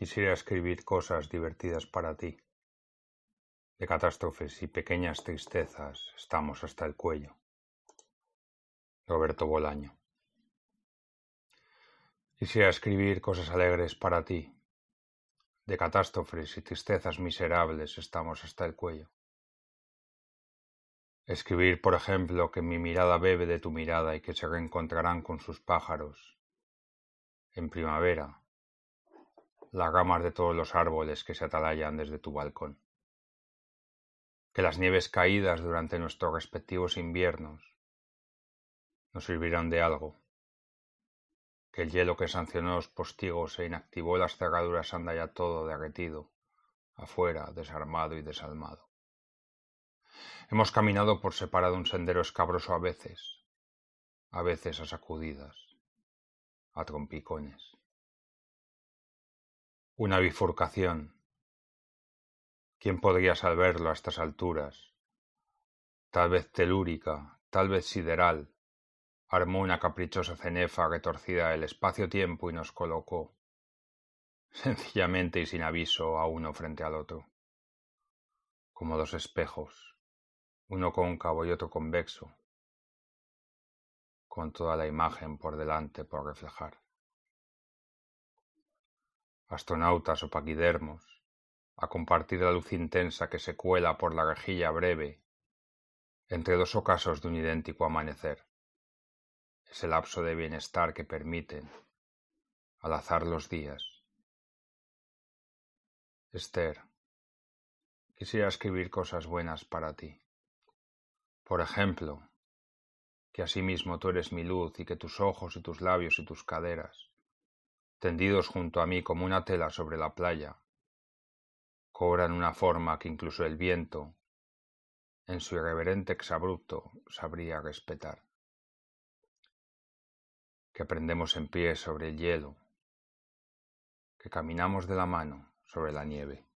Quisiera escribir cosas divertidas para ti. De catástrofes y pequeñas tristezas estamos hasta el cuello. Roberto Bolaño. Quisiera escribir cosas alegres para ti. De catástrofes y tristezas miserables estamos hasta el cuello. Escribir, por ejemplo, que mi mirada bebe de tu mirada y que se reencontrarán con sus pájaros en primavera las ramas de todos los árboles que se atalayan desde tu balcón. Que las nieves caídas durante nuestros respectivos inviernos nos servirán de algo. Que el hielo que sancionó los postigos e inactivó las cerraduras anda ya todo derretido, afuera, desarmado y desalmado. Hemos caminado por separado un sendero escabroso a veces, a veces a sacudidas, a trompicones. Una bifurcación. ¿Quién podría saberlo a estas alturas? Tal vez telúrica, tal vez sideral, armó una caprichosa cenefa retorcida el espacio-tiempo y nos colocó, sencillamente y sin aviso, a uno frente al otro. Como dos espejos, uno cóncavo y otro convexo, con toda la imagen por delante por reflejar astronautas o paquidermos, a compartir la luz intensa que se cuela por la rejilla breve entre dos ocasos de un idéntico amanecer. Ese lapso de bienestar que permiten, al azar los días. Esther, quisiera escribir cosas buenas para ti. Por ejemplo, que asimismo tú eres mi luz y que tus ojos y tus labios y tus caderas tendidos junto a mí como una tela sobre la playa, cobran una forma que incluso el viento, en su irreverente exabrupto, sabría respetar. Que prendemos en pie sobre el hielo, que caminamos de la mano sobre la nieve.